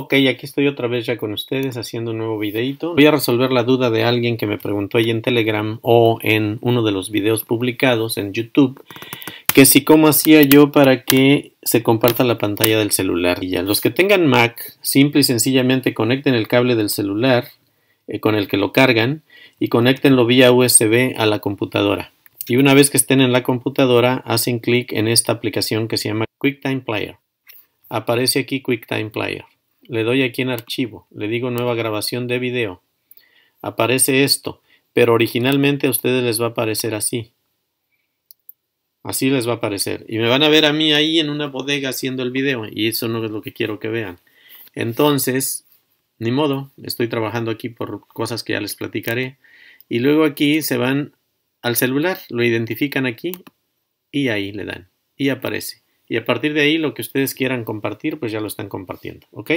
Ok, aquí estoy otra vez ya con ustedes haciendo un nuevo videito. Voy a resolver la duda de alguien que me preguntó ahí en Telegram o en uno de los videos publicados en YouTube que si cómo hacía yo para que se comparta la pantalla del celular. Y ya, los que tengan Mac, simple y sencillamente conecten el cable del celular eh, con el que lo cargan y conéctenlo vía USB a la computadora. Y una vez que estén en la computadora, hacen clic en esta aplicación que se llama QuickTime Player. Aparece aquí QuickTime Player. Le doy aquí en archivo, le digo nueva grabación de video. Aparece esto, pero originalmente a ustedes les va a aparecer así. Así les va a aparecer. Y me van a ver a mí ahí en una bodega haciendo el video. Y eso no es lo que quiero que vean. Entonces, ni modo, estoy trabajando aquí por cosas que ya les platicaré. Y luego aquí se van al celular, lo identifican aquí y ahí le dan. Y aparece y a partir de ahí lo que ustedes quieran compartir, pues ya lo están compartiendo, ¿ok?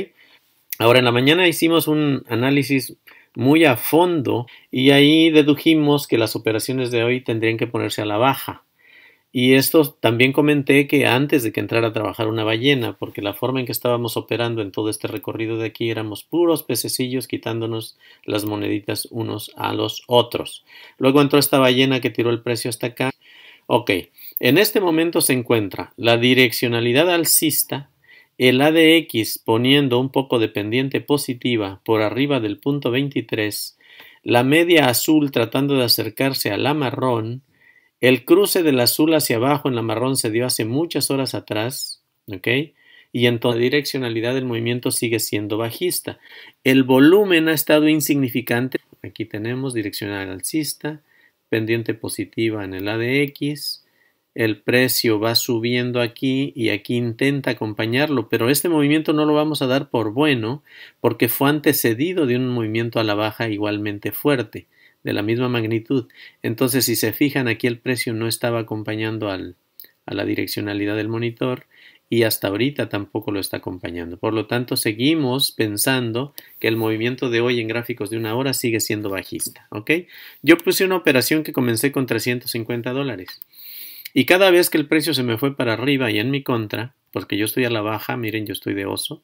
Ahora en la mañana hicimos un análisis muy a fondo y ahí dedujimos que las operaciones de hoy tendrían que ponerse a la baja. Y esto también comenté que antes de que entrara a trabajar una ballena, porque la forma en que estábamos operando en todo este recorrido de aquí éramos puros pececillos quitándonos las moneditas unos a los otros. Luego entró esta ballena que tiró el precio hasta acá. Ok, en este momento se encuentra la direccionalidad alcista, el ADX poniendo un poco de pendiente positiva por arriba del punto 23, la media azul tratando de acercarse a la marrón, el cruce del azul hacia abajo en la marrón se dio hace muchas horas atrás, ¿ok? Y en la direccionalidad del movimiento sigue siendo bajista. El volumen ha estado insignificante. Aquí tenemos direccionalidad alcista, pendiente positiva en el ADX, el precio va subiendo aquí y aquí intenta acompañarlo, pero este movimiento no lo vamos a dar por bueno porque fue antecedido de un movimiento a la baja igualmente fuerte, de la misma magnitud. Entonces, si se fijan, aquí el precio no estaba acompañando a la direccionalidad del monitor y hasta ahorita tampoco lo está acompañando. Por lo tanto, seguimos pensando que el movimiento de hoy en gráficos de una hora sigue siendo bajista. ¿ok? Yo puse una operación que comencé con 350 dólares. Y cada vez que el precio se me fue para arriba y en mi contra, porque yo estoy a la baja, miren, yo estoy de oso,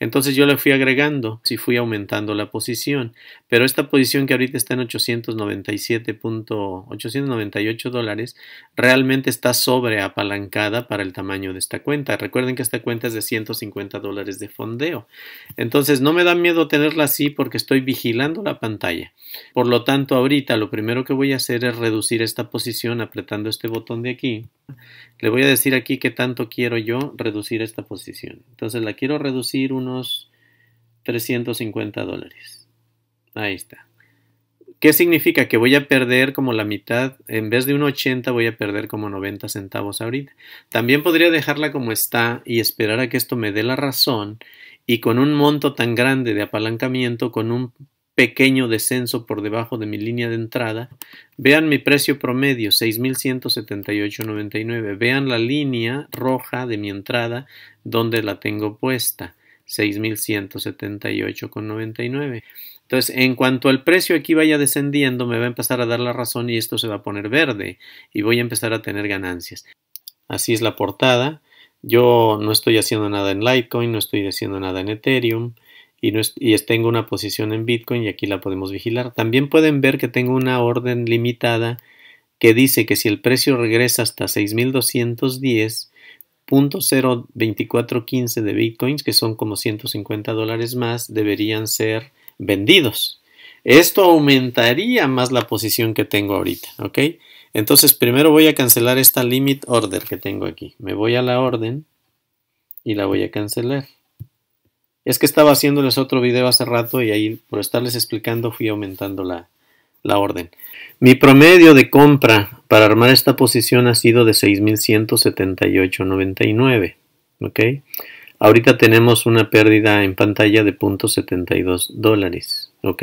entonces yo le fui agregando, sí fui aumentando la posición, pero esta posición que ahorita está en 897.898 dólares realmente está sobre apalancada para el tamaño de esta cuenta. Recuerden que esta cuenta es de 150 dólares de fondeo. Entonces no me da miedo tenerla así porque estoy vigilando la pantalla. Por lo tanto, ahorita lo primero que voy a hacer es reducir esta posición apretando este botón de aquí. Le voy a decir aquí qué tanto quiero yo reducir esta posición. Entonces la quiero reducir un 350 dólares. Ahí está. ¿Qué significa? Que voy a perder como la mitad, en vez de un 80 voy a perder como 90 centavos ahorita. También podría dejarla como está y esperar a que esto me dé la razón y con un monto tan grande de apalancamiento, con un pequeño descenso por debajo de mi línea de entrada, vean mi precio promedio 6.178.99, vean la línea roja de mi entrada donde la tengo puesta. 6.178,99. Entonces, en cuanto al precio aquí vaya descendiendo, me va a empezar a dar la razón y esto se va a poner verde y voy a empezar a tener ganancias. Así es la portada. Yo no estoy haciendo nada en Litecoin, no estoy haciendo nada en Ethereum y, no y tengo una posición en Bitcoin y aquí la podemos vigilar. También pueden ver que tengo una orden limitada que dice que si el precio regresa hasta 6.210, 0.02415 de bitcoins, que son como 150 dólares más, deberían ser vendidos. Esto aumentaría más la posición que tengo ahorita, ¿ok? Entonces primero voy a cancelar esta limit order que tengo aquí. Me voy a la orden y la voy a cancelar. Es que estaba haciéndoles otro video hace rato y ahí por estarles explicando fui aumentando la, la orden. Mi promedio de compra para armar esta posición ha sido de 6.178.99. ¿Ok? Ahorita tenemos una pérdida en pantalla de 0.72 dólares. ¿Ok?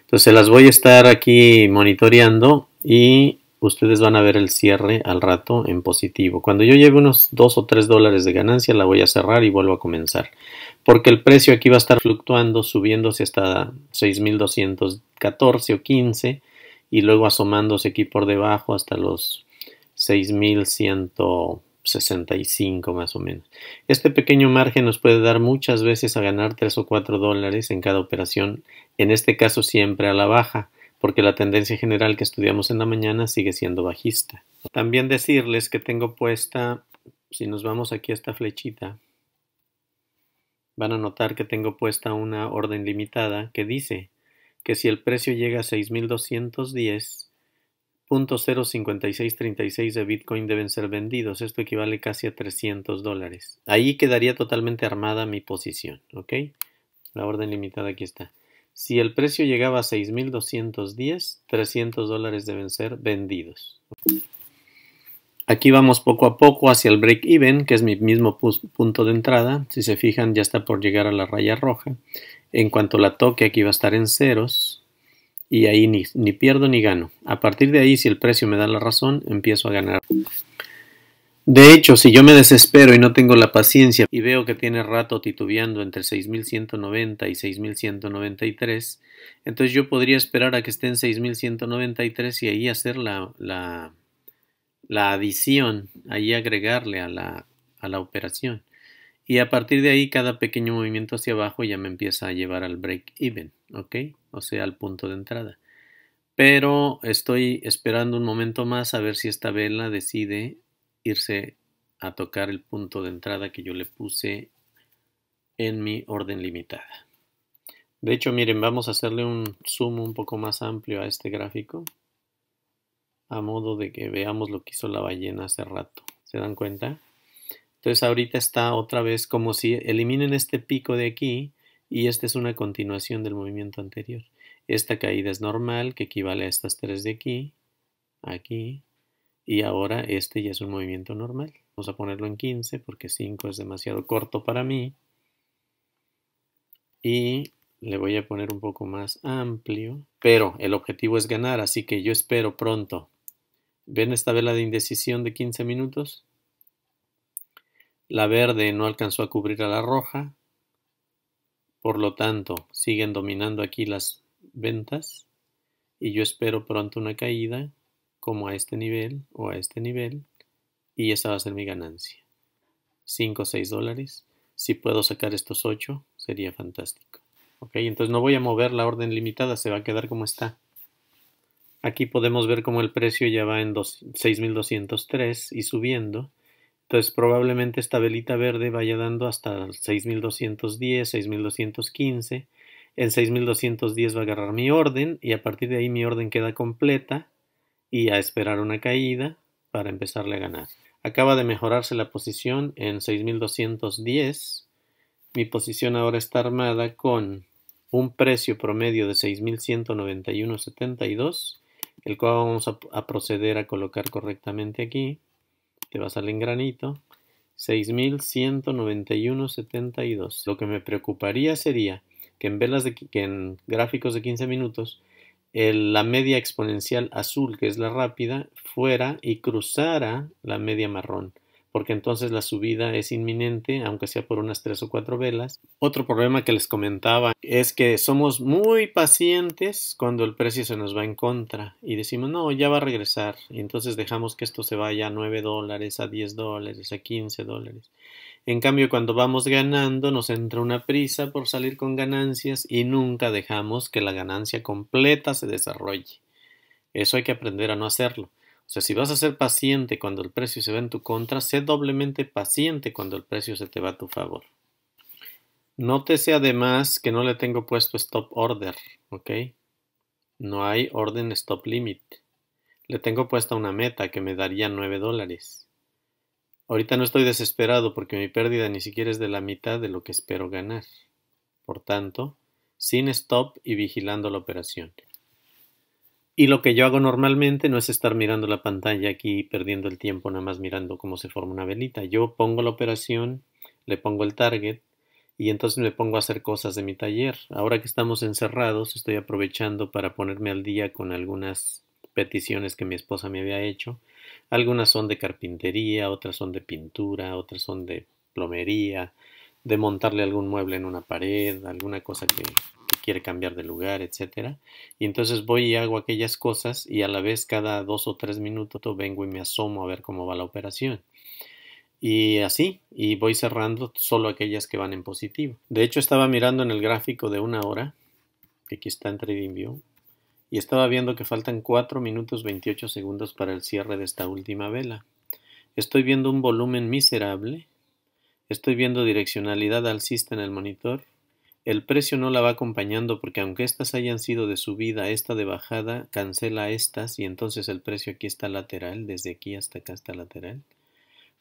Entonces las voy a estar aquí monitoreando y ustedes van a ver el cierre al rato en positivo. Cuando yo lleve unos 2 o 3 dólares de ganancia la voy a cerrar y vuelvo a comenzar. Porque el precio aquí va a estar fluctuando, subiéndose hasta 6.214 o 15 y luego asomándose aquí por debajo hasta los 6.165 más o menos. Este pequeño margen nos puede dar muchas veces a ganar 3 o 4 dólares en cada operación, en este caso siempre a la baja, porque la tendencia general que estudiamos en la mañana sigue siendo bajista. También decirles que tengo puesta, si nos vamos aquí a esta flechita, van a notar que tengo puesta una orden limitada que dice que si el precio llega a 6.210.05636 de Bitcoin deben ser vendidos. Esto equivale casi a 300 dólares. Ahí quedaría totalmente armada mi posición. ¿Ok? La orden limitada aquí está. Si el precio llegaba a 6.210, 300 dólares deben ser vendidos. Aquí vamos poco a poco hacia el break-even, que es mi mismo punto de entrada. Si se fijan, ya está por llegar a la raya roja en cuanto la toque aquí va a estar en ceros y ahí ni, pierdo ni gano. A partir de ahí, si el precio me da la razón, empiezo a ganar. De hecho, si yo me desespero y no tengo la paciencia y veo que tiene rato titubeando entre 6.190 y 6.193, entonces yo podría esperar a que esté en 6.193 y ahí hacer la, adición, ahí agregarle a la, a la operación. Y a partir de ahí, cada pequeño movimiento hacia abajo ya me empieza a llevar al break-even, ¿ok? O sea, al punto de entrada. Pero estoy esperando un momento más a ver si esta vela decide irse a tocar el punto de entrada que yo le puse en mi orden limitada. De hecho, miren, vamos a hacerle un zoom un poco más amplio a este gráfico. A modo de que veamos lo que hizo la ballena hace rato. ¿Se dan cuenta? Entonces ahorita está otra vez como si eliminen este pico de aquí y esta es una continuación del movimiento anterior. Esta caída es normal, que equivale a estas tres de aquí, aquí, y ahora este ya es un movimiento normal. Vamos a ponerlo en 15 porque 5 es demasiado corto para mí. Y le voy a poner un poco más amplio, pero el objetivo es ganar, así que yo espero pronto. ¿Ven esta vela de indecisión de 15 minutos? La verde no alcanzó a cubrir a la roja, por lo tanto, siguen dominando aquí las ventas y yo espero pronto una caída como a este nivel o a este nivel y esa va a ser mi ganancia. 5 o 6 dólares. Si puedo sacar estos 8 sería fantástico. okay entonces no voy a mover la orden limitada, se va a quedar como está. Aquí podemos ver cómo el precio ya va en 6.203 y subiendo. Entonces probablemente esta velita verde vaya dando hasta 6210, 6215. En 6210 va a agarrar mi orden y a partir de ahí mi orden queda completa y a esperar una caída para empezarle a ganar. Acaba de mejorarse la posición en 6210. Mi posición ahora está armada con un precio promedio de 6191.72, el cual vamos a proceder a colocar correctamente aquí. Te va a salir en granito, 6.191.72. Lo que me preocuparía sería que en, velas de, que en gráficos de 15 minutos la media exponencial azul, que es la rápida, fuera y cruzara la media marrón porque entonces la subida es inminente, aunque sea por unas tres o cuatro velas. Otro problema que les comentaba es que somos muy pacientes cuando el precio se nos va en contra y decimos, no, ya va a regresar. entonces dejamos que esto se vaya a 9 dólares, a 10 dólares, a 15 dólares. En cambio, cuando vamos ganando, nos entra una prisa por salir con ganancias y nunca dejamos que la ganancia completa se desarrolle. Eso hay que aprender a no hacerlo. O sea, si vas a ser paciente cuando el precio se va en tu contra, sé doblemente paciente cuando el precio se te va a tu favor. Nótese además que no le tengo puesto stop order, ¿ok? No hay orden stop limit. Le tengo puesta una meta que me daría 9 dólares. Ahorita no estoy desesperado porque mi pérdida ni siquiera es de la mitad de lo que espero ganar. Por tanto, sin stop y vigilando la operación. Y lo que yo hago normalmente no es estar mirando la pantalla aquí perdiendo el tiempo, nada más mirando cómo se forma una velita. Yo pongo la operación, le pongo el target y entonces me pongo a hacer cosas de mi taller. Ahora que estamos encerrados, estoy aprovechando para ponerme al día con algunas peticiones que mi esposa me había hecho. Algunas son de carpintería, otras son de pintura, otras son de plomería, de montarle algún mueble en una pared, alguna cosa que, quiere cambiar de lugar, etcétera. Y entonces voy y hago aquellas cosas y a la vez cada dos o tres minutos vengo y me asomo a ver cómo va la operación. Y así, y voy cerrando solo aquellas que van en positivo. De hecho, estaba mirando en el gráfico de una hora, que aquí está en TradingView, y estaba viendo que faltan 4 minutos 28 segundos para el cierre de esta última vela. Estoy viendo un volumen miserable, estoy viendo direccionalidad alcista en el monitor el precio no la va acompañando porque aunque estas hayan sido de subida, esta de bajada cancela estas y entonces el precio aquí está lateral, desde aquí hasta acá está lateral.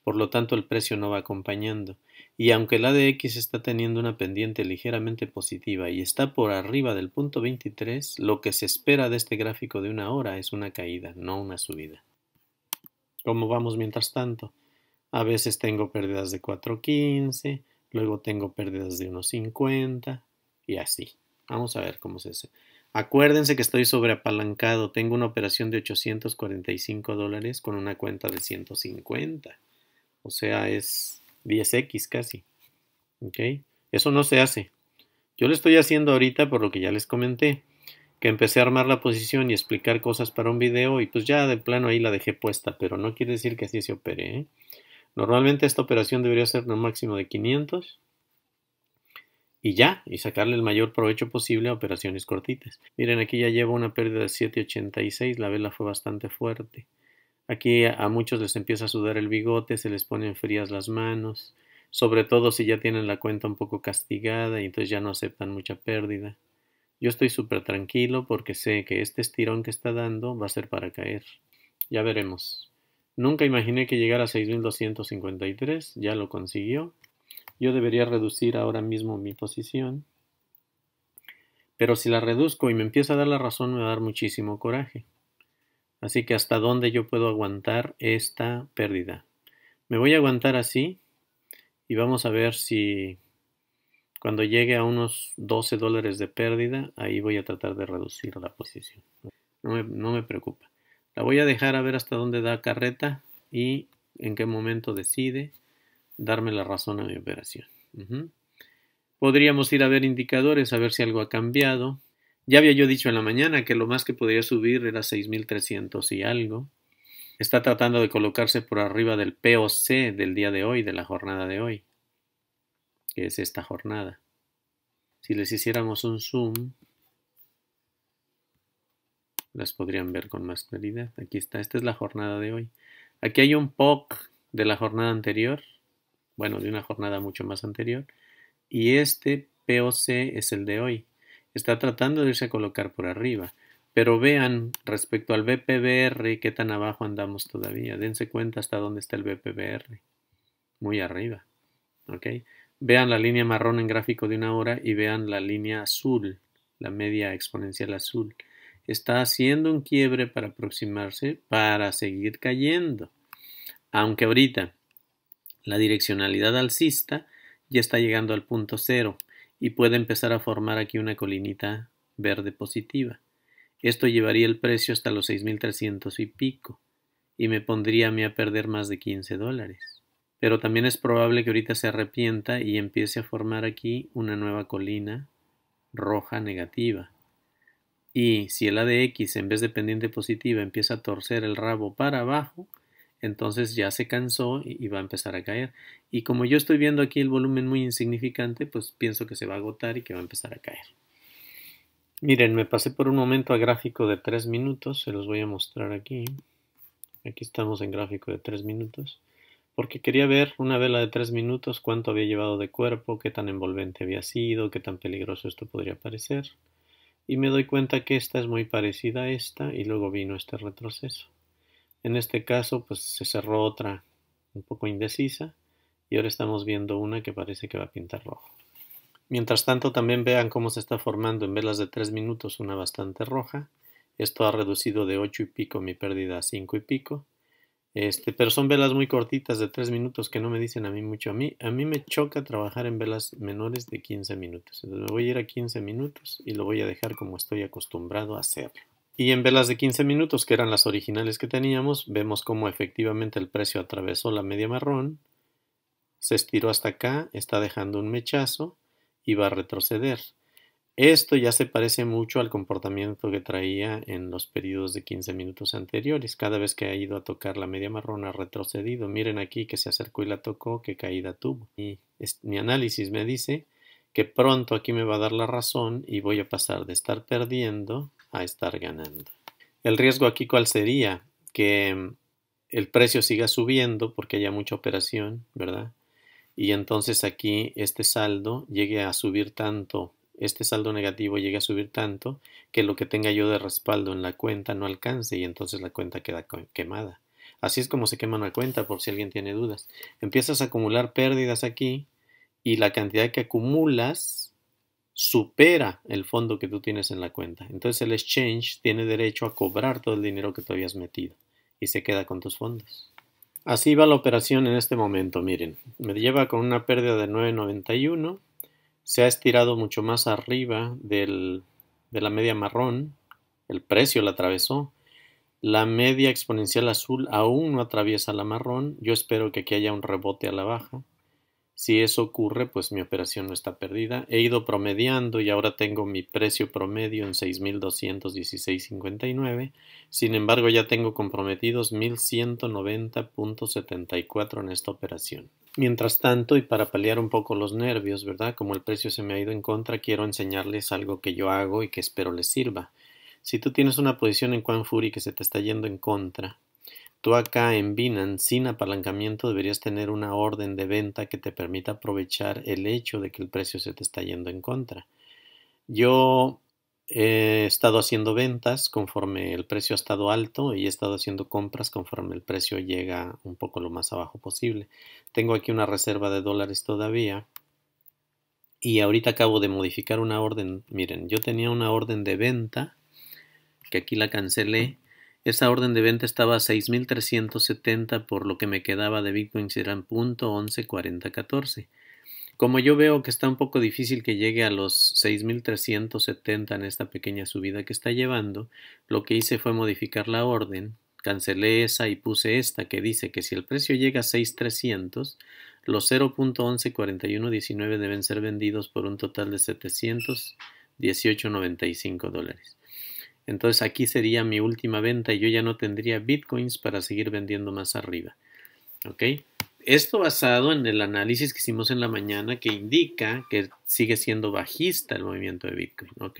Por lo tanto, el precio no va acompañando. Y aunque la de X está teniendo una pendiente ligeramente positiva y está por arriba del punto 23, lo que se espera de este gráfico de una hora es una caída, no una subida. ¿Cómo vamos mientras tanto? A veces tengo pérdidas de 4.15, Luego tengo pérdidas de unos 50 y así. Vamos a ver cómo se hace. Acuérdense que estoy sobreapalancado. Tengo una operación de 845 dólares con una cuenta de 150. O sea, es 10x casi. ¿Ok? Eso no se hace. Yo lo estoy haciendo ahorita por lo que ya les comenté. Que empecé a armar la posición y explicar cosas para un video y pues ya de plano ahí la dejé puesta. Pero no quiere decir que así se opere. ¿eh? Normalmente esta operación debería ser un máximo de 500 y ya, y sacarle el mayor provecho posible a operaciones cortitas. Miren, aquí ya llevo una pérdida de 7.86, la vela fue bastante fuerte. Aquí a muchos les empieza a sudar el bigote, se les ponen frías las manos, sobre todo si ya tienen la cuenta un poco castigada y entonces ya no aceptan mucha pérdida. Yo estoy súper tranquilo porque sé que este estirón que está dando va a ser para caer. Ya veremos. Nunca imaginé que llegara a 6.253, ya lo consiguió. Yo debería reducir ahora mismo mi posición. Pero si la reduzco y me empieza a dar la razón, me va a dar muchísimo coraje. Así que hasta dónde yo puedo aguantar esta pérdida. Me voy a aguantar así y vamos a ver si cuando llegue a unos 12 dólares de pérdida, ahí voy a tratar de reducir la posición. No me, no me preocupa. La voy a dejar a ver hasta dónde da carreta y en qué momento decide darme la razón a mi operación. Podríamos ir a ver indicadores, a ver si algo ha cambiado. Ya había yo dicho en la mañana que lo más que podría subir era 6.300 y algo. Está tratando de colocarse por arriba del POC del día de hoy, de la jornada de hoy, que es esta jornada. Si les hiciéramos un zoom, las podrían ver con más claridad. Aquí está, esta es la jornada de hoy. Aquí hay un POC de la jornada anterior, bueno, de una jornada mucho más anterior, y este POC es el de hoy. Está tratando de irse a colocar por arriba, pero vean respecto al BPBR qué tan abajo andamos todavía. Dense cuenta hasta dónde está el BPBR. Muy arriba. ¿ok? Vean la línea marrón en gráfico de una hora y vean la línea azul, la media exponencial azul está haciendo un quiebre para aproximarse, para seguir cayendo. Aunque ahorita la direccionalidad alcista ya está llegando al punto cero y puede empezar a formar aquí una colinita verde positiva. Esto llevaría el precio hasta los 6.300 y pico y me pondría a mí a perder más de 15 dólares. Pero también es probable que ahorita se arrepienta y empiece a formar aquí una nueva colina roja negativa. Y si el ADX en vez de pendiente positiva empieza a torcer el rabo para abajo, entonces ya se cansó y va a empezar a caer. Y como yo estoy viendo aquí el volumen muy insignificante, pues pienso que se va a agotar y que va a empezar a caer. Miren, me pasé por un momento a gráfico de 3 minutos, se los voy a mostrar aquí. Aquí estamos en gráfico de 3 minutos, porque quería ver una vela de 3 minutos, cuánto había llevado de cuerpo, qué tan envolvente había sido, qué tan peligroso esto podría parecer y me doy cuenta que esta es muy parecida a esta y luego vino este retroceso. En este caso, pues se cerró otra un poco indecisa y ahora estamos viendo una que parece que va a pintar rojo. Mientras tanto, también vean cómo se está formando en velas de 3 minutos una bastante roja. Esto ha reducido de 8 y pico mi pérdida a 5 y pico este, pero son velas muy cortitas de 3 minutos que no me dicen a mí mucho. A mí, a mí me choca trabajar en velas menores de 15 minutos. Entonces me voy a ir a 15 minutos y lo voy a dejar como estoy acostumbrado a hacerlo. Y en velas de 15 minutos, que eran las originales que teníamos, vemos cómo efectivamente el precio atravesó la media marrón, se estiró hasta acá, está dejando un mechazo y va a retroceder. Esto ya se parece mucho al comportamiento que traía en los periodos de 15 minutos anteriores. Cada vez que ha ido a tocar la media marrón ha retrocedido. Miren aquí que se acercó y la tocó, qué caída tuvo. Y mi análisis me dice que pronto aquí me va a dar la razón y voy a pasar de estar perdiendo a estar ganando. El riesgo aquí cuál sería? Que el precio siga subiendo porque haya mucha operación, ¿verdad? Y entonces aquí este saldo llegue a subir tanto este saldo negativo llega a subir tanto que lo que tenga yo de respaldo en la cuenta no alcance y entonces la cuenta queda quemada. Así es como se quema una cuenta, por si alguien tiene dudas. Empiezas a acumular pérdidas aquí y la cantidad que acumulas supera el fondo que tú tienes en la cuenta. Entonces el exchange tiene derecho a cobrar todo el dinero que tú habías metido y se queda con tus fondos. Así va la operación en este momento, miren. Me lleva con una pérdida de 991 se ha estirado mucho más arriba del, de la media marrón, el precio la atravesó, la media exponencial azul aún no atraviesa la marrón, yo espero que aquí haya un rebote a la baja. Si eso ocurre, pues mi operación no está perdida. He ido promediando y ahora tengo mi precio promedio en 6.216.59. Sin embargo, ya tengo comprometidos 1.190.74 en esta operación. Mientras tanto, y para paliar un poco los nervios, ¿verdad? Como el precio se me ha ido en contra, quiero enseñarles algo que yo hago y que espero les sirva. Si tú tienes una posición en Quan que se te está yendo en contra, tú acá en Binance sin apalancamiento deberías tener una orden de venta que te permita aprovechar el hecho de que el precio se te está yendo en contra. Yo He estado haciendo ventas conforme el precio ha estado alto y he estado haciendo compras conforme el precio llega un poco lo más abajo posible. Tengo aquí una reserva de dólares todavía y ahorita acabo de modificar una orden. Miren, yo tenía una orden de venta que aquí la cancelé. Esa orden de venta estaba a 6.370 por lo que me quedaba de bitcoins eran .114014. Como yo veo que está un poco difícil que llegue a los 6.370 en esta pequeña subida que está llevando, lo que hice fue modificar la orden, cancelé esa y puse esta que dice que si el precio llega a 6.300, los 0.114119 deben ser vendidos por un total de 718.95 dólares. Entonces aquí sería mi última venta y yo ya no tendría bitcoins para seguir vendiendo más arriba. ¿Ok? Esto basado en el análisis que hicimos en la mañana que indica que sigue siendo bajista el movimiento de Bitcoin, ¿ok?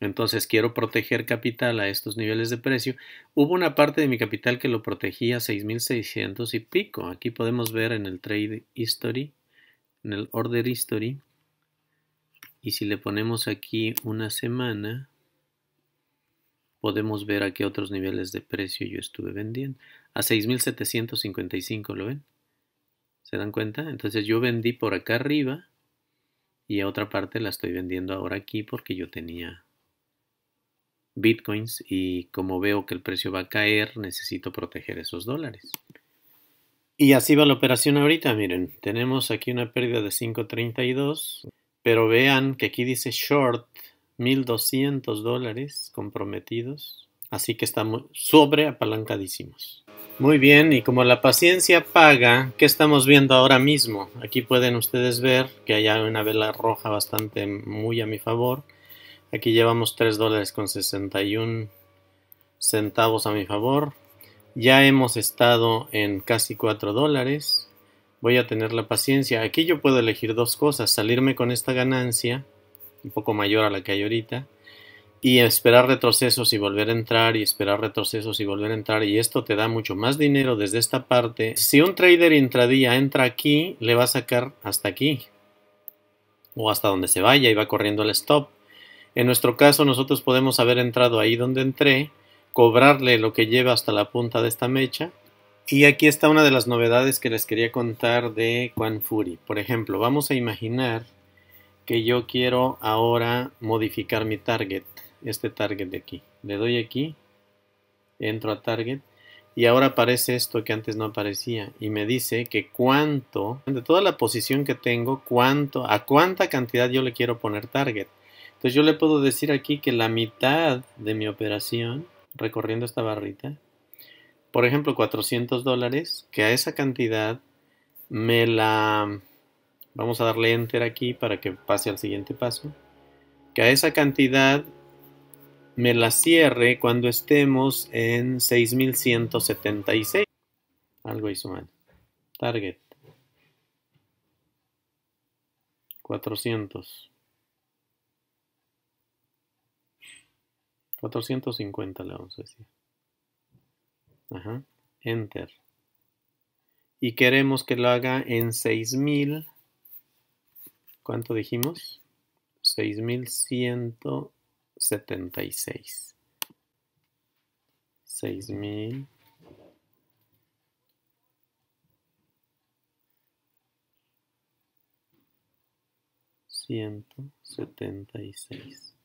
Entonces quiero proteger capital a estos niveles de precio. Hubo una parte de mi capital que lo protegía a 6.600 y pico. Aquí podemos ver en el trade history, en el order history. Y si le ponemos aquí una semana, podemos ver a qué otros niveles de precio yo estuve vendiendo. A 6.755, ¿lo ven? ¿Se dan cuenta? Entonces yo vendí por acá arriba y a otra parte la estoy vendiendo ahora aquí porque yo tenía bitcoins y como veo que el precio va a caer, necesito proteger esos dólares. Y así va la operación ahorita, miren, tenemos aquí una pérdida de 5.32, pero vean que aquí dice short 1.200 dólares comprometidos, así que estamos sobre apalancadísimos. Muy bien, y como la paciencia paga, ¿qué estamos viendo ahora mismo? Aquí pueden ustedes ver que hay una vela roja bastante muy a mi favor. Aquí llevamos 3 dólares con 61 centavos a mi favor. Ya hemos estado en casi 4 dólares. Voy a tener la paciencia. Aquí yo puedo elegir dos cosas. Salirme con esta ganancia, un poco mayor a la que hay ahorita y esperar retrocesos y volver a entrar y esperar retrocesos y volver a entrar y esto te da mucho más dinero desde esta parte. Si un trader intradía entra aquí, le va a sacar hasta aquí o hasta donde se vaya y va corriendo el stop. En nuestro caso nosotros podemos haber entrado ahí donde entré, cobrarle lo que lleva hasta la punta de esta mecha. Y aquí está una de las novedades que les quería contar de Quan Fury. Por ejemplo, vamos a imaginar que yo quiero ahora modificar mi target este target de aquí. Le doy aquí, entro a target y ahora aparece esto que antes no aparecía y me dice que cuánto, de toda la posición que tengo, cuánto, a cuánta cantidad yo le quiero poner target. Entonces yo le puedo decir aquí que la mitad de mi operación, recorriendo esta barrita, por ejemplo 400 dólares, que a esa cantidad me la... Vamos a darle enter aquí para que pase al siguiente paso. Que a esa cantidad me la cierre cuando estemos en 6176. Algo hizo mal. Target. 400. 450 le vamos a decir. Ajá. Enter. Y queremos que lo haga en 6000. ¿Cuánto dijimos? 6100. 76. 6000. 176.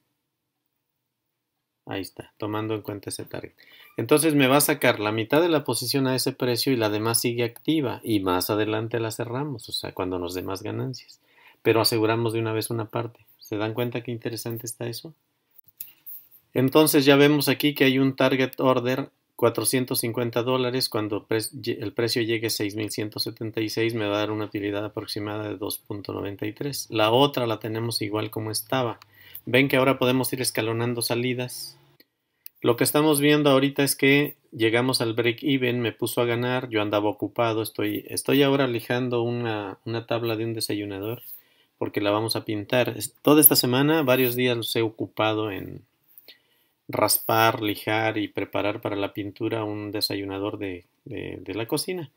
Ahí está, tomando en cuenta ese target. Entonces me va a sacar la mitad de la posición a ese precio y la demás sigue activa y más adelante la cerramos, o sea, cuando nos dé más ganancias. Pero aseguramos de una vez una parte. ¿Se dan cuenta qué interesante está eso? Entonces ya vemos aquí que hay un target order 450 dólares. Cuando el precio llegue a 6.176 me va a dar una utilidad aproximada de 2.93. La otra la tenemos igual como estaba. Ven que ahora podemos ir escalonando salidas. Lo que estamos viendo ahorita es que llegamos al break even, me puso a ganar, yo andaba ocupado, estoy, estoy ahora lijando una, tabla de un desayunador porque la vamos a pintar. toda esta semana, varios días los he ocupado en, raspar, lijar y preparar para la pintura un desayunador de, de, la cocina.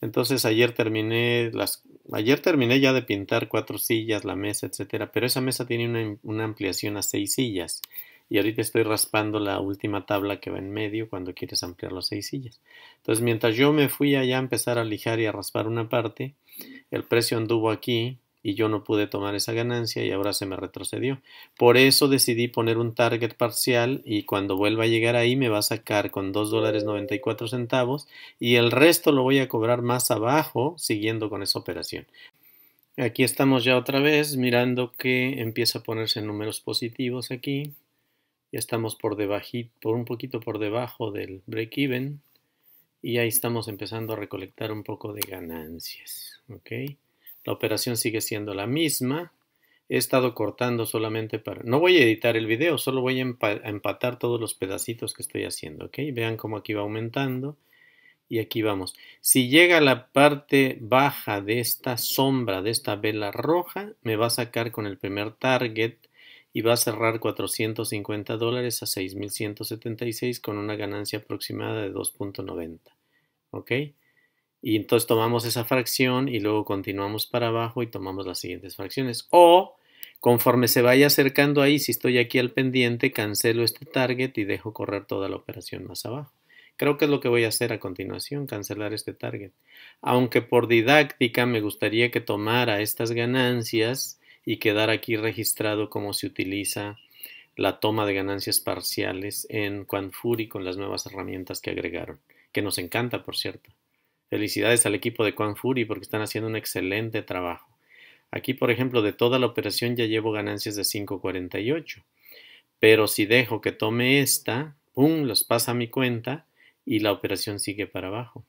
Entonces ayer terminé las ayer terminé ya de pintar cuatro sillas, la mesa, etcétera, pero esa mesa tiene una, una, ampliación a seis sillas y ahorita estoy raspando la última tabla que va en medio cuando quieres ampliar las seis sillas. Entonces mientras yo me fui allá a empezar a lijar y a raspar una parte, el precio anduvo aquí y yo no pude tomar esa ganancia y ahora se me retrocedió. Por eso decidí poner un target parcial y cuando vuelva a llegar ahí me va a sacar con $2.94. dólares centavos y el resto lo voy a cobrar más abajo siguiendo con esa operación. Aquí estamos ya otra vez mirando que empieza a ponerse números positivos aquí. Ya estamos por debajo, por un poquito por debajo del break even y ahí estamos empezando a recolectar un poco de ganancias, okay la operación sigue siendo la misma. He estado cortando solamente para... No voy a editar el video, solo voy a empatar todos los pedacitos que estoy haciendo, ¿ok? Vean cómo aquí va aumentando. Y aquí vamos. Si llega a la parte baja de esta sombra, de esta vela roja, me va a sacar con el primer target y va a cerrar 450 dólares a 6.176 con una ganancia aproximada de 2.90. ¿Ok? Y entonces tomamos esa fracción y luego continuamos para abajo y tomamos las siguientes fracciones. O conforme se vaya acercando ahí, si estoy aquí al pendiente, cancelo este target y dejo correr toda la operación más abajo. Creo que es lo que voy a hacer a continuación, cancelar este target. Aunque por didáctica me gustaría que tomara estas ganancias y quedar aquí registrado cómo se utiliza la toma de ganancias parciales en Fury con las nuevas herramientas que agregaron, que nos encanta, por cierto. Felicidades al equipo de Quanfuri Fury porque están haciendo un excelente trabajo. Aquí, por ejemplo, de toda la operación ya llevo ganancias de 5.48. Pero si dejo que tome esta, ¡pum!, los pasa a mi cuenta y la operación sigue para abajo.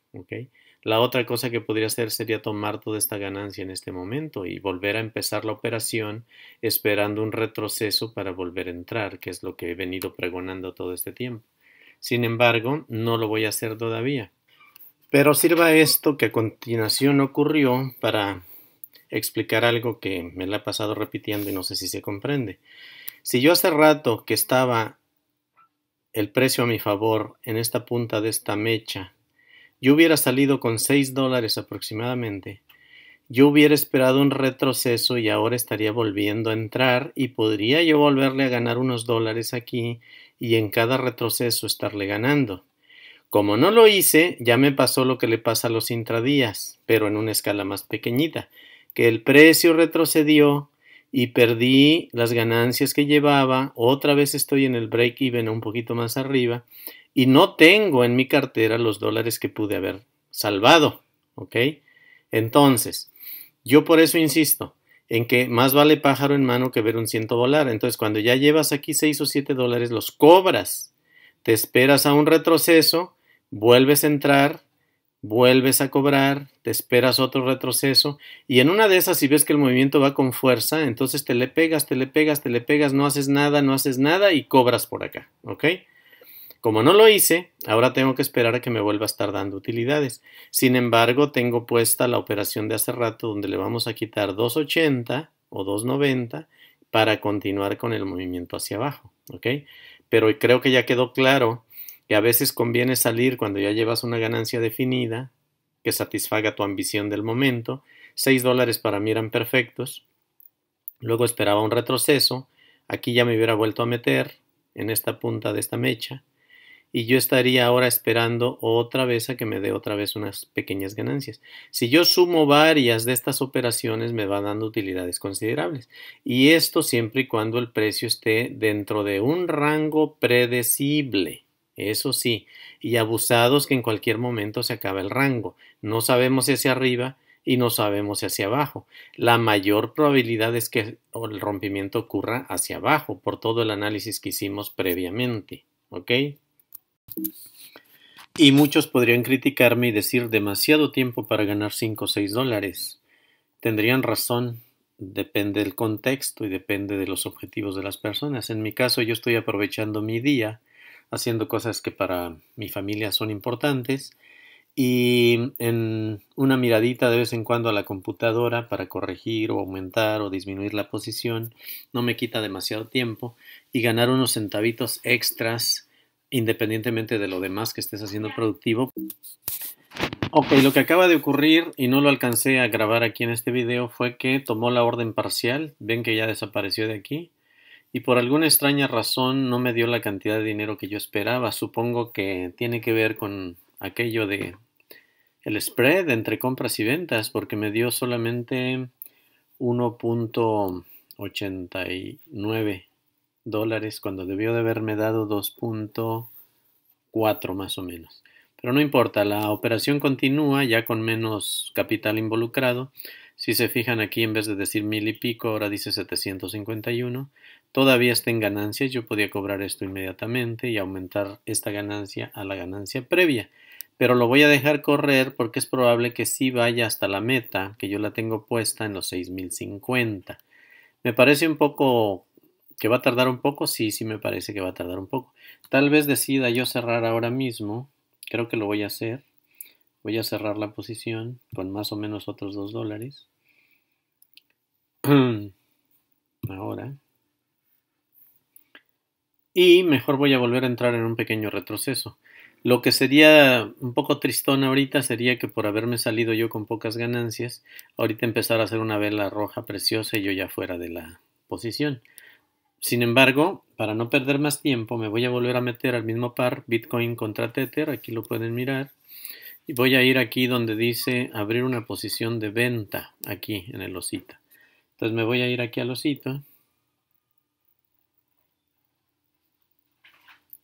La otra cosa que podría hacer sería tomar toda esta ganancia en este momento y volver a empezar la operación esperando un retroceso para volver a entrar, que es lo que he venido pregonando todo este tiempo. Sin embargo, no lo voy a hacer todavía. Pero sirva esto que a continuación ocurrió para explicar algo que me la he pasado repitiendo y no sé si se comprende. Si yo hace rato que estaba el precio a mi favor en esta punta de esta mecha, yo hubiera salido con 6 dólares aproximadamente, yo hubiera esperado un retroceso y ahora estaría volviendo a entrar y podría yo volverle a ganar unos dólares aquí y en cada retroceso estarle ganando. Como no lo hice, ya me pasó lo que le pasa a los intradías, pero en una escala más pequeñita, que el precio retrocedió y perdí las ganancias que llevaba, otra vez estoy en el break even un poquito más arriba y no tengo en mi cartera los dólares que pude haber salvado, ¿ok? Entonces, yo por eso insisto en que más vale pájaro en mano que ver un ciento volar. Entonces, cuando ya llevas aquí 6 o 7 dólares, los cobras, te esperas a un retroceso vuelves a entrar, vuelves a cobrar, te esperas otro retroceso y en una de esas si ves que el movimiento va con fuerza, entonces te le pegas, te le pegas, te le pegas, no haces nada, no haces nada y cobras por acá, ¿ok? Como no lo hice, ahora tengo que esperar a que me vuelva a estar dando utilidades. Sin embargo, tengo puesta la operación de hace rato donde le vamos a quitar 2.80 o 2.90 para continuar con el movimiento hacia abajo, ¿ok? Pero creo que ya quedó claro que a veces conviene salir cuando ya llevas una ganancia definida que satisfaga tu ambición del momento. 6 dólares para mí eran perfectos. Luego esperaba un retroceso. Aquí ya me hubiera vuelto a meter en esta punta de esta mecha. Y yo estaría ahora esperando otra vez a que me dé otra vez unas pequeñas ganancias. Si yo sumo varias de estas operaciones me va dando utilidades considerables. Y esto siempre y cuando el precio esté dentro de un rango predecible eso sí, y abusados que en cualquier momento se acaba el rango. No sabemos si hacia arriba y no sabemos si hacia abajo. La mayor probabilidad es que el rompimiento ocurra hacia abajo por todo el análisis que hicimos previamente. ¿Ok? Y muchos podrían criticarme y decir demasiado tiempo para ganar 5 o 6 dólares. Tendrían razón, depende del contexto y depende de los objetivos de las personas. En mi caso yo estoy aprovechando mi día haciendo cosas que para mi familia son importantes y en una miradita de vez en cuando a la computadora para corregir o aumentar o disminuir la posición no me quita demasiado tiempo y ganar unos centavitos extras independientemente de lo demás que estés haciendo productivo. Ok, lo que acaba de ocurrir y no lo alcancé a grabar aquí en este video fue que tomó la orden parcial, ven que ya desapareció de aquí, y por alguna extraña razón no me dio la cantidad de dinero que yo esperaba. Supongo que tiene que ver con aquello de el spread entre compras y ventas, porque me dio solamente 1.89 dólares cuando debió de haberme dado 2.4 más o menos. Pero no importa, la operación continúa ya con menos capital involucrado si se fijan aquí, en vez de decir mil y pico, ahora dice 751. Todavía está en ganancias, yo podía cobrar esto inmediatamente y aumentar esta ganancia a la ganancia previa. Pero lo voy a dejar correr porque es probable que sí vaya hasta la meta, que yo la tengo puesta en los 6050. Me parece un poco que va a tardar un poco, sí, sí me parece que va a tardar un poco. Tal vez decida yo cerrar ahora mismo, creo que lo voy a hacer. Voy a cerrar la posición con más o menos otros 2 dólares. Ahora. Y mejor voy a volver a entrar en un pequeño retroceso. Lo que sería un poco tristón ahorita sería que por haberme salido yo con pocas ganancias, ahorita empezar a hacer una vela roja preciosa y yo ya fuera de la posición. Sin embargo, para no perder más tiempo, me voy a volver a meter al mismo par Bitcoin contra Tether, aquí lo pueden mirar, y voy a ir aquí donde dice abrir una posición de venta, aquí en el osita. Entonces me voy a ir aquí al osito.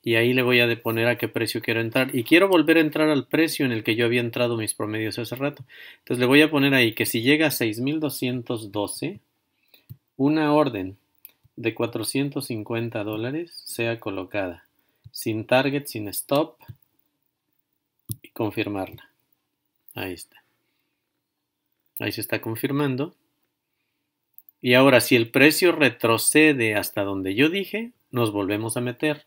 Y ahí le voy a deponer a qué precio quiero entrar. Y quiero volver a entrar al precio en el que yo había entrado mis promedios hace rato. Entonces le voy a poner ahí que si llega a 6.212, una orden de 450 dólares sea colocada. Sin target, sin stop. Y confirmarla. Ahí está. Ahí se está confirmando. Y ahora si el precio retrocede hasta donde yo dije, nos volvemos a meter.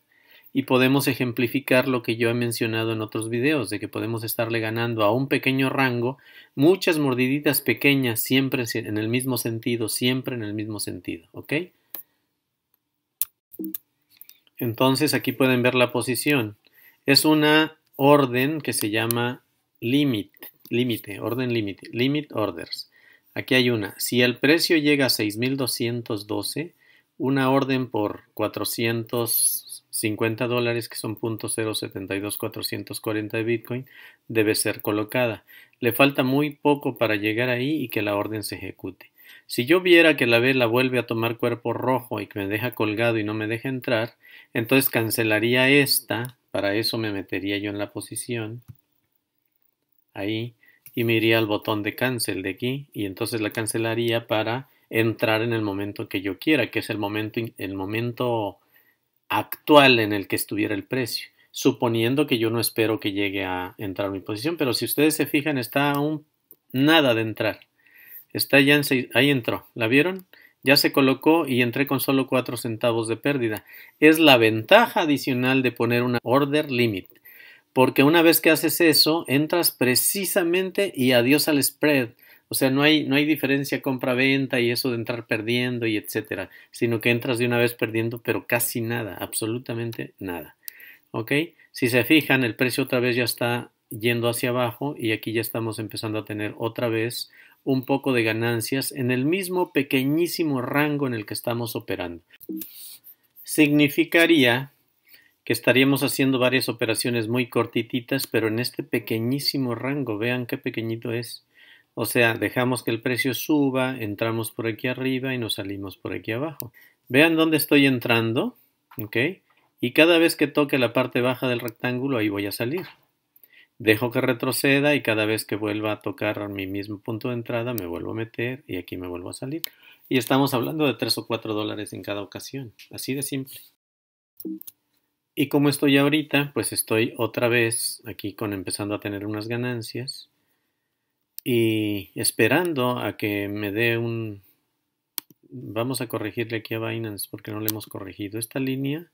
Y podemos ejemplificar lo que yo he mencionado en otros videos, de que podemos estarle ganando a un pequeño rango muchas mordiditas pequeñas, siempre en el mismo sentido, siempre en el mismo sentido. ¿Ok? Entonces aquí pueden ver la posición. Es una orden que se llama limit, límite, orden LIMIT, limit orders. Aquí hay una. Si el precio llega a 6.212, una orden por 450 dólares, que son 0.072440 de Bitcoin, debe ser colocada. Le falta muy poco para llegar ahí y que la orden se ejecute. Si yo viera que la vela vuelve a tomar cuerpo rojo y que me deja colgado y no me deja entrar, entonces cancelaría esta, para eso me metería yo en la posición, ahí, y me iría al botón de cancel de aquí y entonces la cancelaría para entrar en el momento que yo quiera, que es el momento, el momento actual en el que estuviera el precio, suponiendo que yo no espero que llegue a entrar mi posición, pero si ustedes se fijan está aún nada de entrar. Está ya ahí entró, ¿la vieron? Ya se colocó y entré con solo 4 centavos de pérdida. Es la ventaja adicional de poner una order limit porque una vez que haces eso, entras precisamente y adiós al spread. O sea, no hay, no hay diferencia compra-venta y eso de entrar perdiendo y etcétera, sino que entras de una vez perdiendo, pero casi nada, absolutamente nada. ¿Ok? Si se fijan, el precio otra vez ya está yendo hacia abajo y aquí ya estamos empezando a tener otra vez un poco de ganancias en el mismo pequeñísimo rango en el que estamos operando. Significaría que estaríamos haciendo varias operaciones muy cortititas, pero en este pequeñísimo rango, vean qué pequeñito es. O sea, dejamos que el precio suba, entramos por aquí arriba y nos salimos por aquí abajo. Vean dónde estoy entrando, ¿ok? Y cada vez que toque la parte baja del rectángulo, ahí voy a salir. Dejo que retroceda y cada vez que vuelva a tocar mi mismo punto de entrada, me vuelvo a meter y aquí me vuelvo a salir. Y estamos hablando de 3 o 4 dólares en cada ocasión. Así de simple. Y como estoy ahorita, pues estoy otra vez aquí con empezando a tener unas ganancias y esperando a que me dé un... Vamos a corregirle aquí a Binance porque no le hemos corregido. Esta línea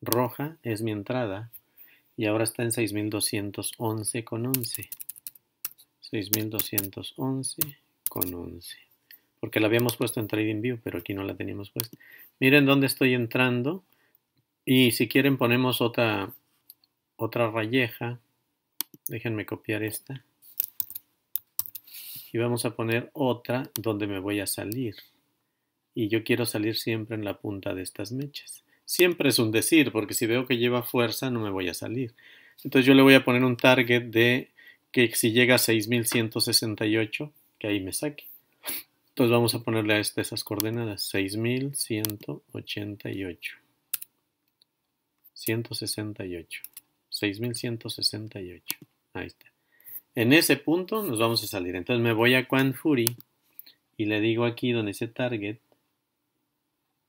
roja es mi entrada y ahora está en 6211.11. con 11. 6211 con 11. Porque la habíamos puesto en TradingView, pero aquí no la teníamos puesta. Miren dónde estoy entrando y si quieren ponemos otra, otra Déjenme copiar esta. Y vamos a poner otra donde me voy a salir. Y yo quiero salir siempre en la punta de estas mechas. Siempre es un decir, porque si veo que lleva fuerza no me voy a salir. Entonces yo le voy a poner un target de que si llega a 6168, que ahí me saque. Entonces vamos a ponerle a esta esas coordenadas, 6188. 168. 6168. Ahí está. En ese punto nos vamos a salir. Entonces me voy a Fury y le digo aquí donde dice target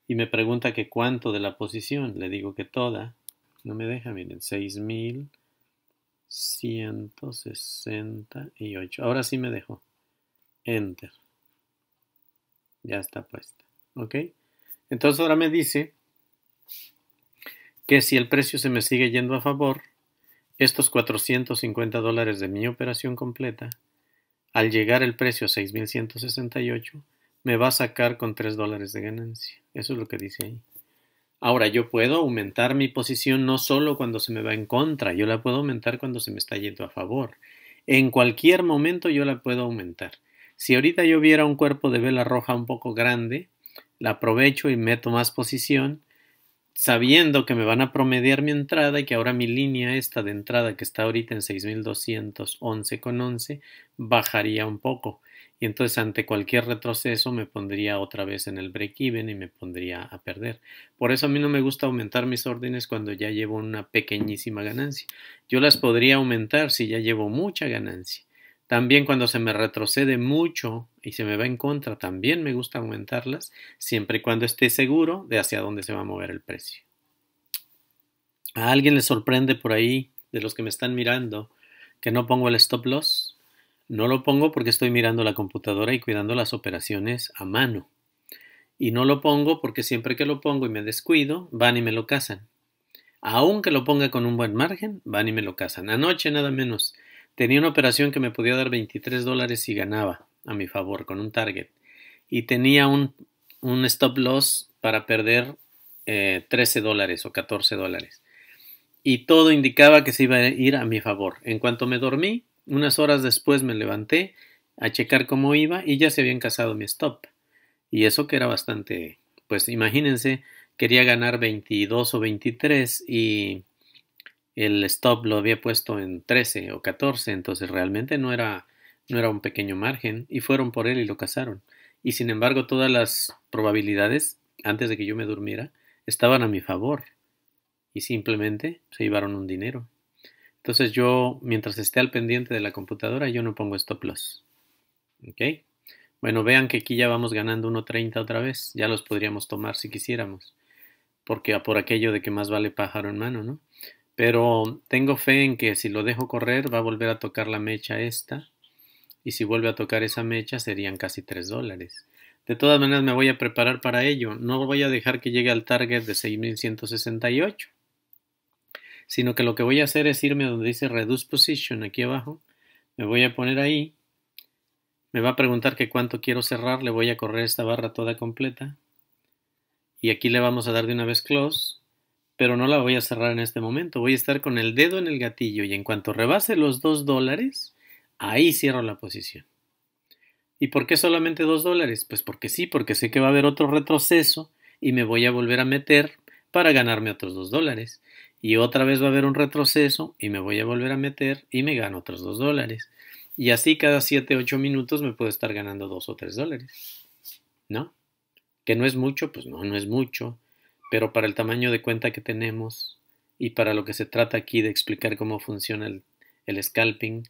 y me pregunta que cuánto de la posición. Le digo que toda. No me deja, miren, 6168. Ahora sí me dejó. Enter. Ya está puesta. ¿Ok? Entonces ahora me dice que si el precio se me sigue yendo a favor, estos 450 dólares de mi operación completa, al llegar el precio a 6.168, me va a sacar con 3 dólares de ganancia. Eso es lo que dice ahí. Ahora, yo puedo aumentar mi posición no solo cuando se me va en contra, yo la puedo aumentar cuando se me está yendo a favor. En cualquier momento yo la puedo aumentar. Si ahorita yo viera un cuerpo de vela roja un poco grande, la aprovecho y meto más posición sabiendo que me van a promediar mi entrada y que ahora mi línea esta de entrada que está ahorita en 6.211,11 bajaría un poco. Y entonces ante cualquier retroceso me pondría otra vez en el break-even y me pondría a perder. Por eso a mí no me gusta aumentar mis órdenes cuando ya llevo una pequeñísima ganancia. Yo las podría aumentar si ya llevo mucha ganancia. También cuando se me retrocede mucho y se me va en contra, también me gusta aumentarlas, siempre y cuando esté seguro de hacia dónde se va a mover el precio. A alguien le sorprende por ahí, de los que me están mirando, que no pongo el stop loss. No lo pongo porque estoy mirando la computadora y cuidando las operaciones a mano. Y no lo pongo porque siempre que lo pongo y me descuido, van y me lo casan. Aunque lo ponga con un buen margen, van y me lo casan. Anoche nada menos Tenía una operación que me podía dar 23 dólares si ganaba a mi favor con un target. Y tenía un, stop loss para perder 13 eh, dólares o 14 dólares. Y todo indicaba que se iba a ir a mi favor. En cuanto me dormí, unas horas después me levanté a checar cómo iba y ya se había casado mi stop. Y eso que era bastante, pues imagínense, quería ganar 22 o 23 y el stop lo había puesto en 13 o 14, entonces realmente no era, no era un pequeño margen y fueron por él y lo cazaron. Y sin embargo todas las probabilidades, antes de que yo me durmiera, estaban a mi favor y simplemente se llevaron un dinero. Entonces yo, mientras esté al pendiente de la computadora, yo no pongo stop loss. ¿Ok? Bueno, vean que aquí ya vamos ganando 1.30 otra vez. Ya los podríamos tomar si quisiéramos. Porque por aquello de que más vale pájaro en mano, ¿no? Pero tengo fe en que si lo dejo correr va a volver a tocar la mecha esta. Y si vuelve a tocar esa mecha serían casi 3 dólares. De todas maneras me voy a preparar para ello. No voy a dejar que llegue al target de 6168. Sino que lo que voy a hacer es irme a donde dice Reduce Position aquí abajo. Me voy a poner ahí. Me va a preguntar que cuánto quiero cerrar. Le voy a correr esta barra toda completa. Y aquí le vamos a dar de una vez close pero no la voy a cerrar en este momento. Voy a estar con el dedo en el gatillo y en cuanto rebase los 2 dólares, ahí cierro la posición. ¿Y por qué solamente 2 dólares? Pues porque sí, porque sé que va a haber otro retroceso y me voy a volver a meter para ganarme otros 2 dólares. Y otra vez va a haber un retroceso y me voy a volver a meter y me gano otros 2 dólares. Y así cada 7, 8 minutos me puedo estar ganando 2 o 3 dólares. ¿No? Que no es mucho, pues no, no es mucho pero para el tamaño de cuenta que tenemos y para lo que se trata aquí de explicar cómo funciona el, scalping,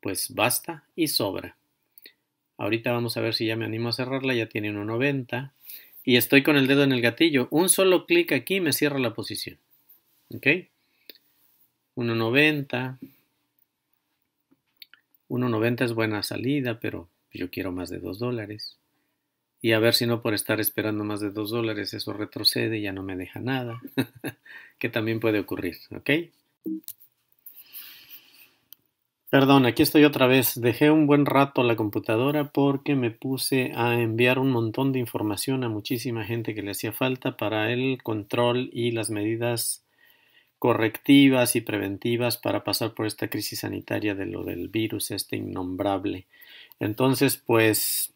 pues basta y sobra. Ahorita vamos a ver si ya me animo a cerrarla, ya tiene 1.90 y estoy con el dedo en el gatillo. Un solo clic aquí me cierra la posición. ¿Ok? 1.90. 1.90 es buena salida, pero yo quiero más de 2 dólares y a ver si no por estar esperando más de dos dólares eso retrocede y ya no me deja nada, que también puede ocurrir, ¿ok? Perdón, aquí estoy otra vez. Dejé un buen rato la computadora porque me puse a enviar un montón de información a muchísima gente que le hacía falta para el control y las medidas correctivas y preventivas para pasar por esta crisis sanitaria de lo del virus este innombrable. Entonces, pues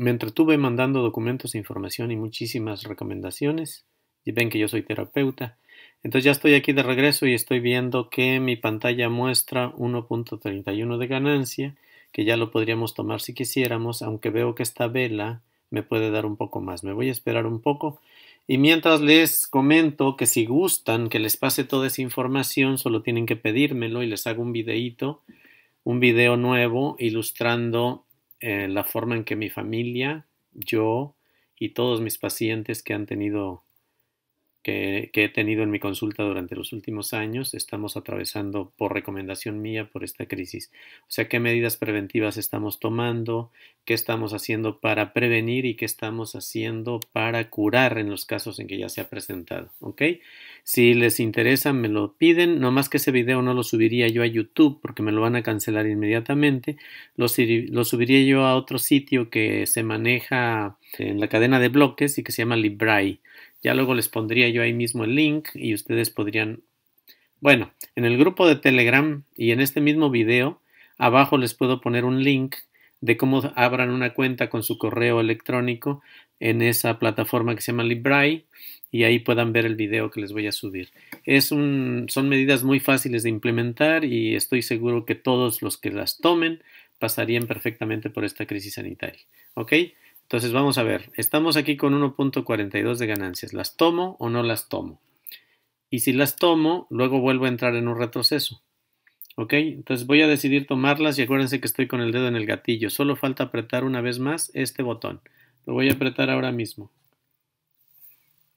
me entretuve mandando documentos, e información y muchísimas recomendaciones. Y ven que yo soy terapeuta. Entonces ya estoy aquí de regreso y estoy viendo que mi pantalla muestra 1.31 de ganancia, que ya lo podríamos tomar si quisiéramos, aunque veo que esta vela me puede dar un poco más. Me voy a esperar un poco. Y mientras les comento que si gustan que les pase toda esa información, solo tienen que pedírmelo y les hago un videito. un video nuevo ilustrando eh, la forma en que mi familia, yo y todos mis pacientes que han tenido que, he tenido en mi consulta durante los últimos años, estamos atravesando por recomendación mía por esta crisis. O sea, qué medidas preventivas estamos tomando, qué estamos haciendo para prevenir y qué estamos haciendo para curar en los casos en que ya se ha presentado. ¿Ok? Si les interesa, me lo piden. No más que ese video no lo subiría yo a YouTube porque me lo van a cancelar inmediatamente. Lo, lo subiría yo a otro sitio que se maneja en la cadena de bloques y que se llama Librai ya luego les pondría yo ahí mismo el link y ustedes podrían... Bueno, en el grupo de Telegram y en este mismo video, abajo les puedo poner un link de cómo abran una cuenta con su correo electrónico en esa plataforma que se llama Librai y ahí puedan ver el video que les voy a subir. Es un, son medidas muy fáciles de implementar y estoy seguro que todos los que las tomen pasarían perfectamente por esta crisis sanitaria. ¿Ok? Entonces vamos a ver, estamos aquí con 1.42 de ganancias. ¿Las tomo o no las tomo? Y si las tomo, luego vuelvo a entrar en un retroceso. ¿Ok? Entonces voy a decidir tomarlas y acuérdense que estoy con el dedo en el gatillo. Solo falta apretar una vez más este botón. Lo voy a apretar ahora mismo.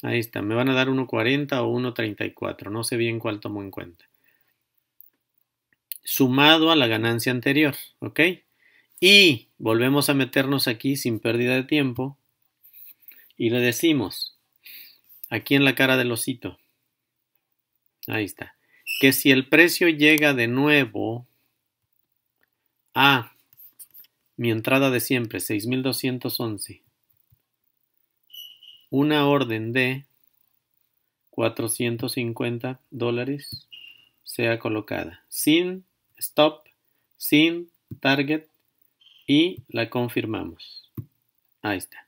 Ahí está, me van a dar 1.40 o 1.34, no sé bien cuál tomo en cuenta. Sumado a la ganancia anterior, ¿ok? Y Volvemos a meternos aquí sin pérdida de tiempo y le decimos, aquí en la cara del osito, ahí está, que si el precio llega de nuevo a mi entrada de siempre, 6211, una orden de 450 dólares sea colocada, sin stop, sin target, y la confirmamos. Ahí está.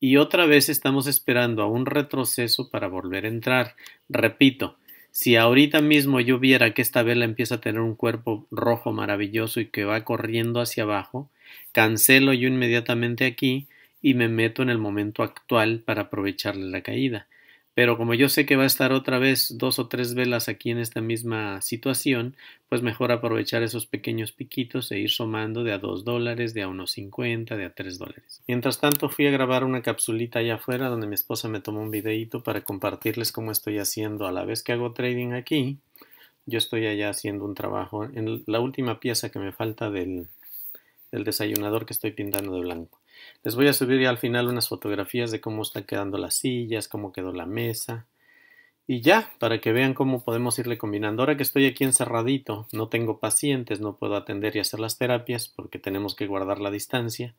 Y otra vez estamos esperando a un retroceso para volver a entrar. Repito, si ahorita mismo yo viera que esta vela empieza a tener un cuerpo rojo maravilloso y que va corriendo hacia abajo, cancelo yo inmediatamente aquí y me meto en el momento actual para aprovecharle la caída. Pero como yo sé que va a estar otra vez dos o tres velas aquí en esta misma situación, pues mejor aprovechar esos pequeños piquitos e ir somando de a 2 dólares, de a unos cincuenta, de a 3 dólares. Mientras tanto fui a grabar una capsulita allá afuera donde mi esposa me tomó un videito para compartirles cómo estoy haciendo a la vez que hago trading aquí. Yo estoy allá haciendo un trabajo en la última pieza que me falta del desayunador que estoy pintando de blanco. Les voy a subir al final unas fotografías de cómo están quedando las sillas, cómo quedó la mesa. Y ya, para que vean cómo podemos irle combinando. Ahora que estoy aquí encerradito, no tengo pacientes, no puedo atender y hacer las terapias porque tenemos que guardar la distancia.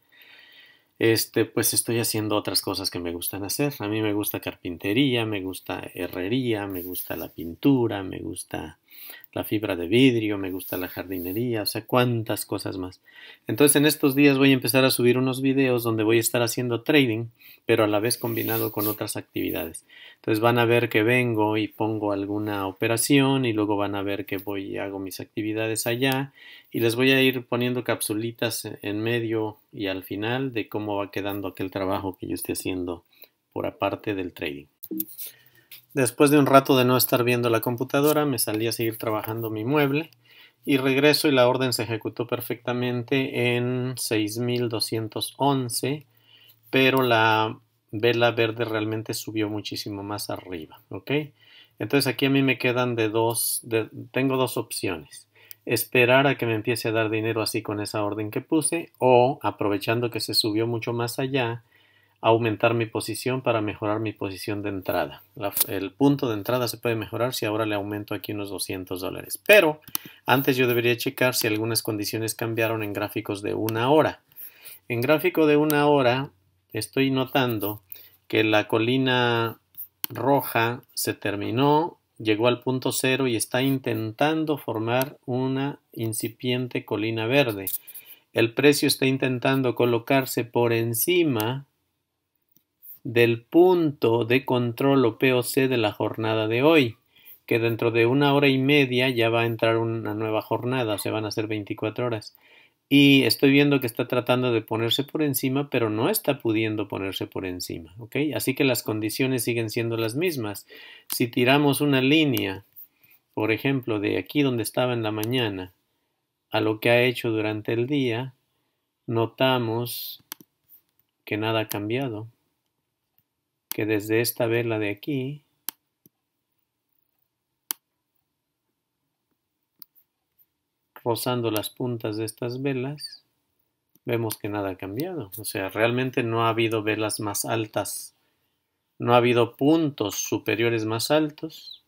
Este, pues estoy haciendo otras cosas que me gustan hacer. A mí me gusta carpintería, me gusta herrería, me gusta la pintura, me gusta la fibra de vidrio, me gusta la jardinería, o sea, cuántas cosas más. Entonces en estos días voy a empezar a subir unos videos donde voy a estar haciendo trading, pero a la vez combinado con otras actividades. Entonces van a ver que vengo y pongo alguna operación y luego van a ver que voy y hago mis actividades allá y les voy a ir poniendo capsulitas en medio y al final de cómo va quedando aquel trabajo que yo estoy haciendo por aparte del trading. Después de un rato de no estar viendo la computadora, me salí a seguir trabajando mi mueble y regreso y la orden se ejecutó perfectamente en 6211, pero la vela verde realmente subió muchísimo más arriba, ¿ok? Entonces aquí a mí me quedan de dos, tengo dos opciones. Esperar a que me empiece a dar dinero así con esa orden que puse o aprovechando que se subió mucho más allá, aumentar mi posición para mejorar mi posición de entrada. el punto de entrada se puede mejorar si ahora le aumento aquí unos 200 dólares. Pero antes yo debería checar si algunas condiciones cambiaron en gráficos de una hora. En gráfico de una hora estoy notando que la colina roja se terminó, llegó al punto cero y está intentando formar una incipiente colina verde. El precio está intentando colocarse por encima del punto de control o POC de la jornada de hoy, que dentro de una hora y media ya va a entrar una nueva jornada, se van a hacer 24 horas. Y estoy viendo que está tratando de ponerse por encima, pero no está pudiendo ponerse por encima. Así que las condiciones siguen siendo las mismas. Si tiramos una línea, por ejemplo, de aquí donde estaba en la mañana a lo que ha hecho durante el día, notamos que nada ha cambiado que desde esta vela de aquí rozando las puntas de estas velas, vemos que nada ha cambiado. O sea, realmente no ha habido velas más altas, no ha habido puntos superiores más altos.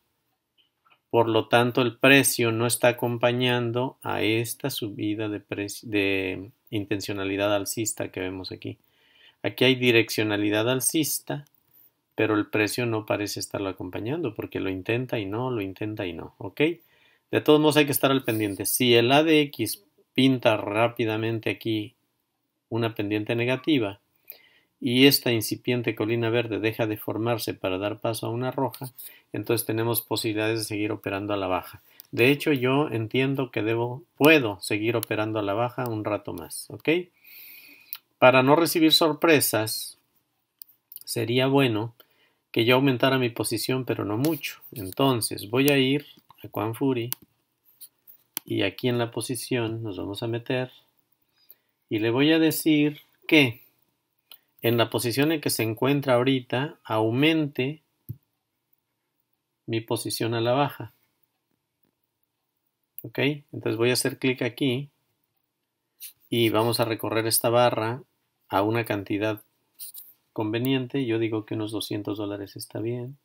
Por lo tanto, el precio no está acompañando a esta subida de, de intencionalidad alcista que vemos aquí. Aquí hay direccionalidad alcista pero el precio no parece estarlo acompañando porque lo intenta y no, lo intenta y no, ¿ok? De todos modos hay que estar al pendiente. Si el ADX pinta rápidamente aquí una pendiente negativa y esta incipiente colina verde deja de formarse para dar paso a una roja, entonces tenemos posibilidades de seguir operando a la baja. De hecho, yo entiendo que debo, puedo seguir operando a la baja un rato más, ¿ok? Para no recibir sorpresas, sería bueno que ya aumentara mi posición, pero no mucho. Entonces voy a ir a Quan Fury y aquí en la posición nos vamos a meter y le voy a decir que en la posición en que se encuentra ahorita aumente mi posición a la baja. ¿Ok? Entonces voy a hacer clic aquí y vamos a recorrer esta barra a una cantidad conveniente. Yo digo que unos 200 dólares está bien.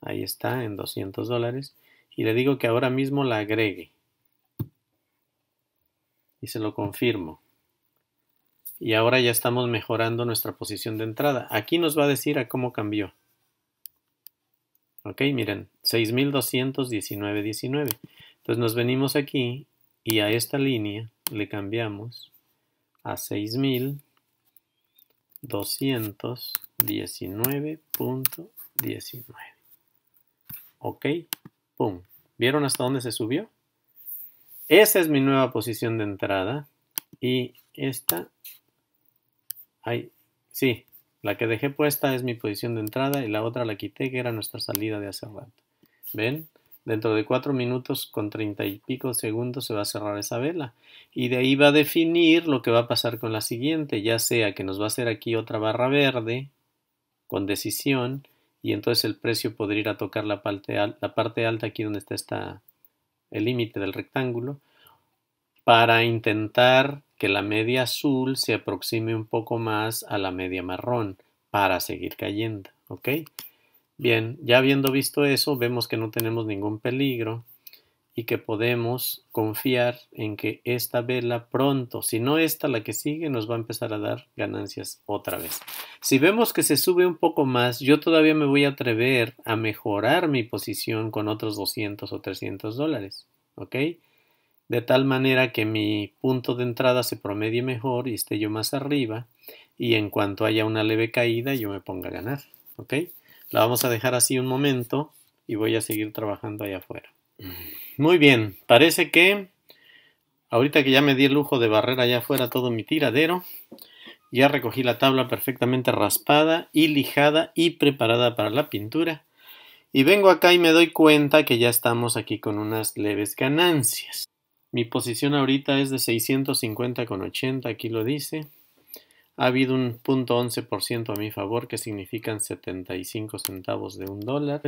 Ahí está, en 200 dólares. Y le digo que ahora mismo la agregue. Y se lo confirmo. Y ahora ya estamos mejorando nuestra posición de entrada. Aquí nos va a decir a cómo cambió. Ok, miren, 6219.19. Entonces nos venimos aquí y a esta línea le cambiamos a 6000. 219.19. Ok, pum. ¿Vieron hasta dónde se subió? Esa es mi nueva posición de entrada. Y esta, ahí, sí, la que dejé puesta es mi posición de entrada y la otra la quité que era nuestra salida de hace rato. ¿Ven? Dentro de cuatro minutos con treinta y pico segundos se va a cerrar esa vela. Y de ahí va a definir lo que va a pasar con la siguiente, ya sea que nos va a hacer aquí otra barra verde con decisión y entonces el precio podría ir a tocar la parte, la parte alta aquí donde está el límite del rectángulo para intentar que la media azul se aproxime un poco más a la media marrón para seguir cayendo. ¿Ok? Bien, ya habiendo visto eso, vemos que no tenemos ningún peligro y que podemos confiar en que esta vela pronto, si no esta, la que sigue, nos va a empezar a dar ganancias otra vez. Si vemos que se sube un poco más, yo todavía me voy a atrever a mejorar mi posición con otros 200 o 300 dólares, ¿ok? De tal manera que mi punto de entrada se promedie mejor y esté yo más arriba y en cuanto haya una leve caída yo me ponga a ganar, ¿ok? La vamos a dejar así un momento y voy a seguir trabajando allá afuera. Mm. Muy bien, parece que ahorita que ya me di el lujo de barrer allá afuera todo mi tiradero, ya recogí la tabla perfectamente raspada y lijada y preparada para la pintura. Y vengo acá y me doy cuenta que ya estamos aquí con unas leves ganancias. Mi posición ahorita es de 650,80, aquí lo dice ha habido un punto 11% a mi favor, que significan 75 centavos de un dólar.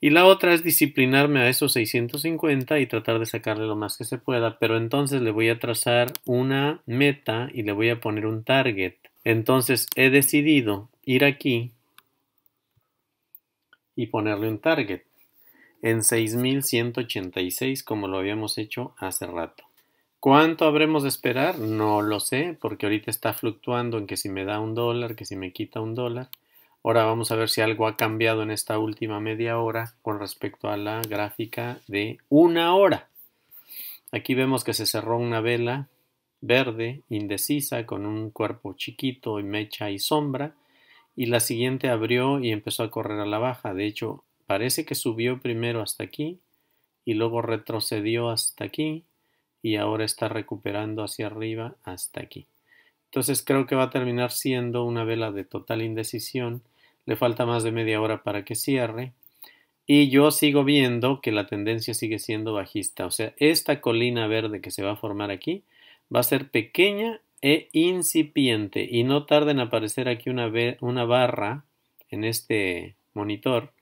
Y la otra es disciplinarme a esos 650 y tratar de sacarle lo más que se pueda, pero entonces le voy a trazar una meta y le voy a poner un target. Entonces he decidido ir aquí y ponerle un target en 6186 como lo habíamos hecho hace rato. ¿Cuánto habremos de esperar? No lo sé, porque ahorita está fluctuando en que si me da un dólar, que si me quita un dólar. Ahora vamos a ver si algo ha cambiado en esta última media hora con respecto a la gráfica de una hora. Aquí vemos que se cerró una vela verde, indecisa, con un cuerpo chiquito y mecha y sombra, y la siguiente abrió y empezó a correr a la baja. De hecho, parece que subió primero hasta aquí y luego retrocedió hasta aquí y ahora está recuperando hacia arriba hasta aquí. Entonces creo que va a terminar siendo una vela de total indecisión. Le falta más de media hora para que cierre. Y yo sigo viendo que la tendencia sigue siendo bajista. O sea, esta colina verde que se va a formar aquí va a ser pequeña e incipiente. Y no tarda en aparecer aquí una, una barra en este monitor.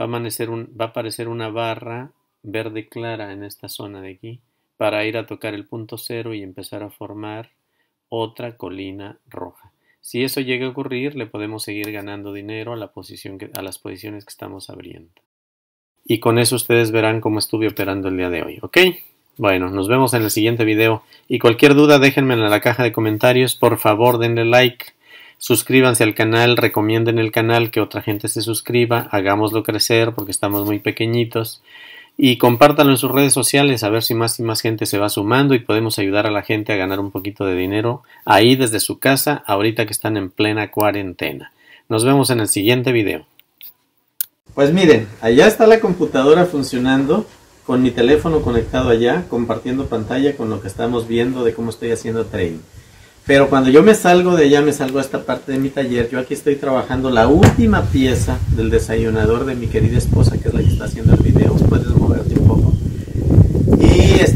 Va a, va a aparecer una barra verde clara en esta zona de aquí para ir a tocar el punto cero y empezar a formar otra colina roja. Si eso llega a ocurrir, le podemos seguir ganando dinero a, las posiciones que estamos abriendo. Y con eso ustedes verán cómo estuve operando el día de hoy, ¿ok? Bueno, nos vemos en el siguiente video y cualquier duda déjenme en la caja de comentarios, por favor denle like, suscríbanse al canal, recomienden el canal, que otra gente se suscriba, hagámoslo crecer porque estamos muy pequeñitos y compártalo en sus redes sociales a ver si más y más gente se va sumando y podemos ayudar a la gente a ganar un poquito de dinero ahí desde su casa ahorita que están en plena cuarentena. Nos vemos en el siguiente video. Pues miren, allá está la computadora funcionando con mi teléfono conectado allá, compartiendo pantalla con lo que estamos viendo de cómo estoy haciendo trading. Pero cuando yo me salgo de allá, me salgo a esta parte de mi taller, yo aquí estoy trabajando la última pieza del desayunador de mi querida esposa, que es la que está haciendo el video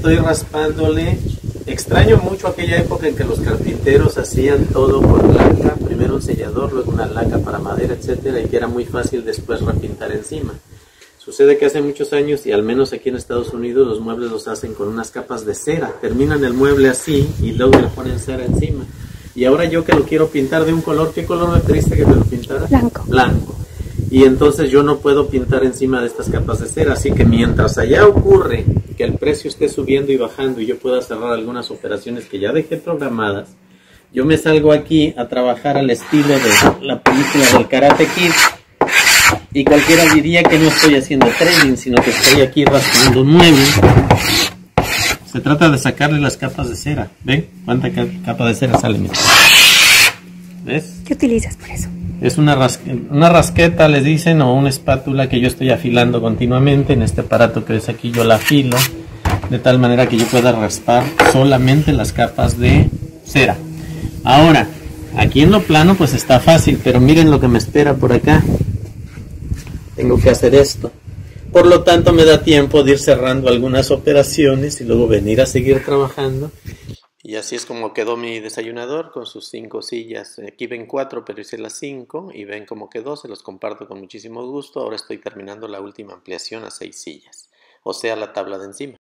estoy raspándole. Extraño mucho aquella época en que los carpinteros hacían todo con laca, primero un sellador, luego una laca para madera, etcétera, y que era muy fácil después repintar encima. Sucede que hace muchos años, y al menos aquí en Estados Unidos, los muebles los hacen con unas capas de cera. Terminan el mueble así y luego le ponen cera encima. Y ahora yo que lo quiero pintar de un color, ¿qué color me triste que te lo pintara? Blanco. Blanco. Y entonces yo no puedo pintar encima de estas capas de cera. Así que mientras allá ocurre que el precio esté subiendo y bajando y yo pueda cerrar algunas operaciones que ya dejé programadas, yo me salgo aquí a trabajar al estilo de la película del Karate Kid y cualquiera diría que no estoy haciendo training sino que estoy aquí raspando un mueble. Se trata de sacarle las capas de cera. ¿Ven? ¿Cuánta capa de cera sale? ¿Ves? ¿Qué utilizas por eso? Es una, rasqueta, una rasqueta, les dicen, o una espátula que yo estoy afilando continuamente. En este aparato que ves aquí yo la afilo, de tal manera que yo pueda raspar solamente las capas de cera. Ahora, aquí en lo plano pues está fácil, pero miren lo que me espera por acá. Tengo que hacer esto. Por lo tanto, me da tiempo de ir cerrando algunas operaciones y luego venir a seguir trabajando y así es como quedó mi desayunador con sus cinco sillas. Aquí ven cuatro, pero hice las cinco y ven cómo quedó. Se los comparto con muchísimo gusto. Ahora estoy terminando la última ampliación a seis sillas, o sea, la tabla de encima.